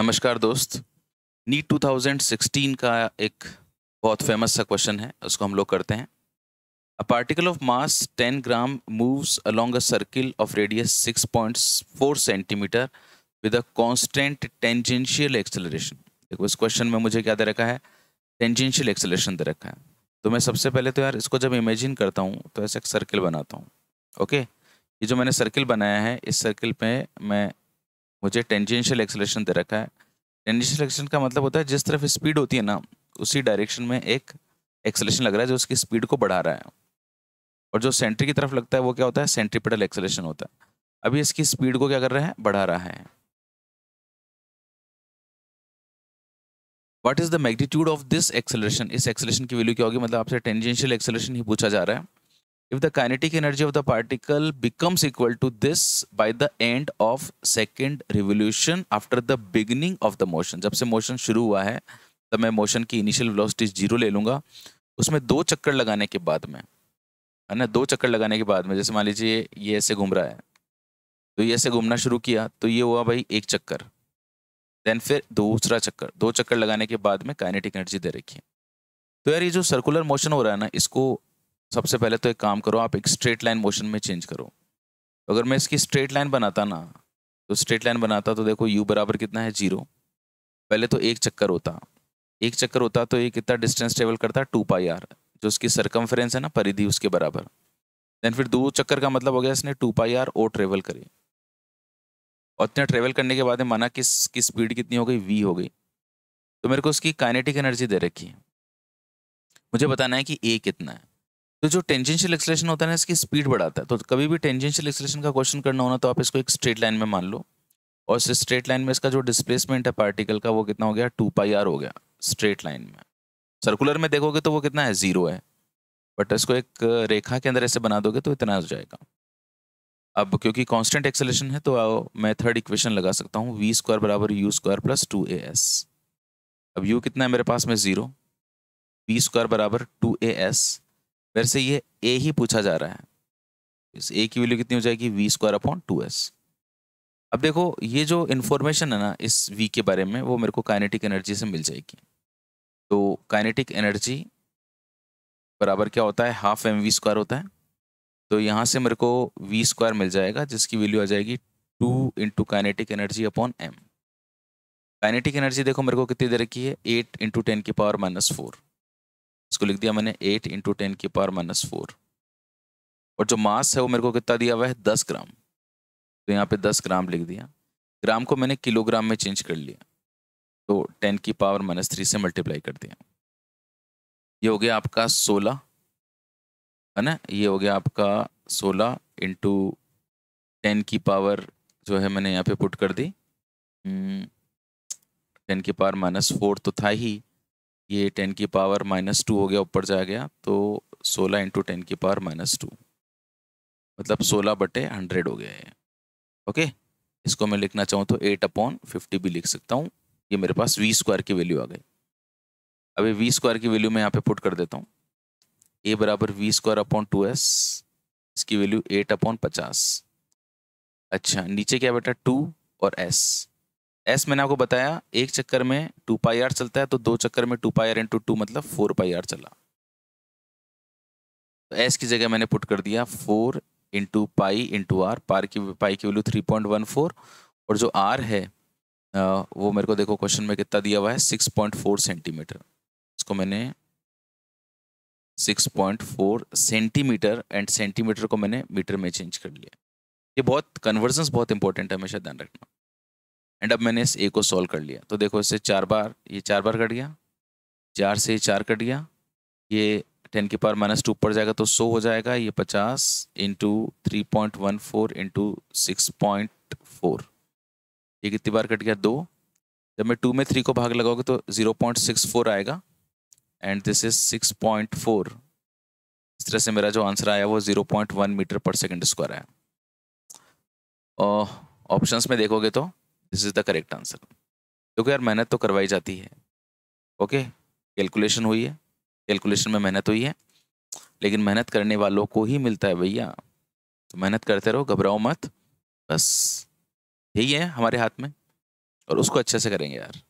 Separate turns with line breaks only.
नमस्कार दोस्त नीट 2016 का एक बहुत फेमस सा क्वेश्चन है उसको हम लोग करते हैं a particle of mass 10 gram moves along a circle of radius 6.4 centimetre with a constant tangential acceleration देखो इस क्वेश्चन में मुझे क्या दे रखा है टेंजेंशियल एक्सेलरेशन दे रखा है तो मैं सबसे पहले तो यार इसको जब इमेजिन करता हूँ तो ऐसा एक सर्किल बनाता हूँ ओके ये जो मैंने सर्किल बनाया है इस सर्किल पे मैं मुझे टेंजेंशियल एक्सलेशन दे रखा है टेंजेंशियल एक्सलेशन का मतलब होता है जिस तरफ स्पीड होती है ना उसी डायरेक्शन में एक एक्सलेशन लग रहा है जो उसकी स्पीड को बढ़ा रहा है और जो सेंट्री की तरफ लगता है वो क्या होता है सेंट्रीपिटल एक्सलेशन होता है अभी इसकी स्पीड को क्या कर रहा है बढ़ा रहा है what is the magnitude of this acceleration इस एक्सेलरेशन की वैल्यू क्या होगी मतलब आपसे टेंजेंशियल एक्सेलरेशन ही पूछा जा रहा है if the kinetic energy of the particle becomes equal to this by the end of second revolution after the beginning of the motion जब से मोशन शुरू हुआ है तब मैं मोशन की इनिशियल वेलोसिटी जीरो ले लूँगा उसमें दो चक्कर लगाने के बाद में है ना दो चक्कर लगाने के बाद में जैसे मान लीजिए ये ऐसे घूम रहा है तो ये ऐसे घूमना शुरू किया तो ये हुआ भाई एक चक्कर देन फिर दूसरा चक्कर दो चक्कर लगाने के बाद में काइनेटिक एनर्जी दे रखी है तो यार ये जो सर्कुलर मोशन हो रहा है ना इसको सबसे पहले तो एक काम करो आप एक स्ट्रेट लाइन मोशन में चेंज करो अगर मैं इसकी स्ट्रेट लाइन बनाता ना तो स्ट्रेट लाइन बनाता तो देखो यू बराबर कितना है जीरो पहले तो एक चक्कर होता एक चक्कर होता तो ये कितना डिस्टेंस ट्रेवल करता टू पाई आर जो उसकी सरकमफ्रेंस है ना परिधि उसके बराबर देन फिर दो चक्कर का मतलब हो गया इसने टू पाई आर ओ ट्रेवल करे और इतना ट्रेवल करने के बाद माना किस की स्पीड कितनी हो गई वी हो गई तो मेरे को उसकी काइनेटिक एनर्जी दे रखी है मुझे बताना है कि ए कितना है तो जो टेंजेंशियल एक्सलेशन होता है ना इसकी स्पीड बढ़ाता है तो कभी भी टेंजेंशियल एक्सलेशन का क्वेश्चन करना होना तो आप इसको एक स्ट्रेट लाइन में मान लो और इस स्ट्रेट लाइन में इसका जो डिस्प्लेसमेंट है पार्टिकल का वो कितना हो गया टू पाई आर हो गया स्ट्रेट लाइन में सर्कुलर में देखोगे तो वो कितना है ज़ीरो है बट इसको एक रेखा के अंदर ऐसे बना दोगे तो इतना हो जाएगा अब क्योंकि कॉन्स्टेंट एक्सलेशन है तो मैं थर्ड इक्वेशन लगा सकता हूँ वी स्क्वायर बराबर u square plus two a s अब यू कितना है मेरे पास में ज़ीरो वी स्क्वायर बराबर टू ए एस मेरे से ये ए ही पूछा जा रहा है इस ए की वैल्यू कितनी हो जाएगी v square upon two s अब देखो ये जो इन्फॉर्मेशन है ना इस वी के बारे में वो मेरे को काइनेटिक एनर्जी से मिल जाएगी तो काइनेटिक एनर्जी बराबर क्या होता है हाफ एम वी स्क्वायर होता है तो यहाँ से मेरे को वी स्क्वायर मिल जाएगा जिसकी वैल्यू आ जाएगी two into kinetic energy upon m kinetic energy देखो मेरे को कितनी दे रखी है एट इंटू टेन की पावर माइनस फोर इसको लिख दिया मैंने एट इंटू टेन की पावर माइनस फोर और जो मास है वो मेरे को कितना दिया हुआ है दस ग्राम तो यहाँ पे दस ग्राम लिख दिया ग्राम को मैंने किलोग्राम में चेंज कर लिया तो टेन की पावर माइनस थ्री से मल्टीप्लाई कर दिया ये हो गया आपका सोलह है ना ये हो गया आपका सोलह इंटू टेन की पावर जो है मैंने यहाँ पे पुट कर दी टेन हम्म, की पावर माइनस फोर तो था ही ये टेन की पावर माइनस टू हो गया ऊपर जा गया तो सोलह इंटू टेन की पावर माइनस टू मतलब सोलह बटे हंड्रेड हो गया है ओके इसको मैं लिखना चाहूँ तो एट अपॉन फिफ्टी भी लिख सकता हूँ ये मेरे पास वी स्क्वायर की वैल्यू आ गई अभी वी स्क्वायर की वैल्यू मैं यहाँ पे पुट कर देता हूँ ए बराबर v square upon two s इसकी वैल्यू एट अपॉन पचास अच्छा नीचे क्या बेटा टू और एस एस मैंने आपको बताया एक चक्कर में टू पाई आर चलता है तो दो चक्कर में two pi r into two मतलब फोर पाई आर चला तो एस की जगह मैंने पुट कर दिया four into pi into r पार की पाई की value three point one four और जो आर है वो मेरे को देखो क्वेश्चन में कितना दिया हुआ है सिक्स पॉइंट फोर सेंटीमीटर इसको मैंने six point four centimetre and centimetre को मैंने मीटर में चेंज कर लिया ये बहुत कन्वर्जेंस बहुत इंपॉर्टेंट है हमेशा ध्यान रखना एंड अब मैंने इस ए को सॉल्व कर लिया तो देखो इससे चार बार ये चार बार कट गया चार से चार कट गया ये टेन के पावर माइनस टू पड़ जाएगा तो सो हो जाएगा ये पचास into three point one four into six point four ये कितनी बार कट गया दो जब मैं टू में थ्री को भाग लगाओगे तो जीरो पॉइंट सिक्स फोर आएगा and this is six point four इस तरह से मेरा जो आंसर आया वो जीरो पॉइंट वन मीटर पर सेकेंड स्क्वायर आया ऑप्शन में देखोगे तो this is the correct answer क्योंकि यार मेहनत तो करवाई जाती है ओके कैलकुलेशन हुई है कैलकुलेशन में मेहनत हुई है लेकिन मेहनत करने वालों को ही मिलता है भैया तो मेहनत करते रहो घबराओ मत बस यही है हमारे हाथ में और उसको अच्छे से करेंगे यार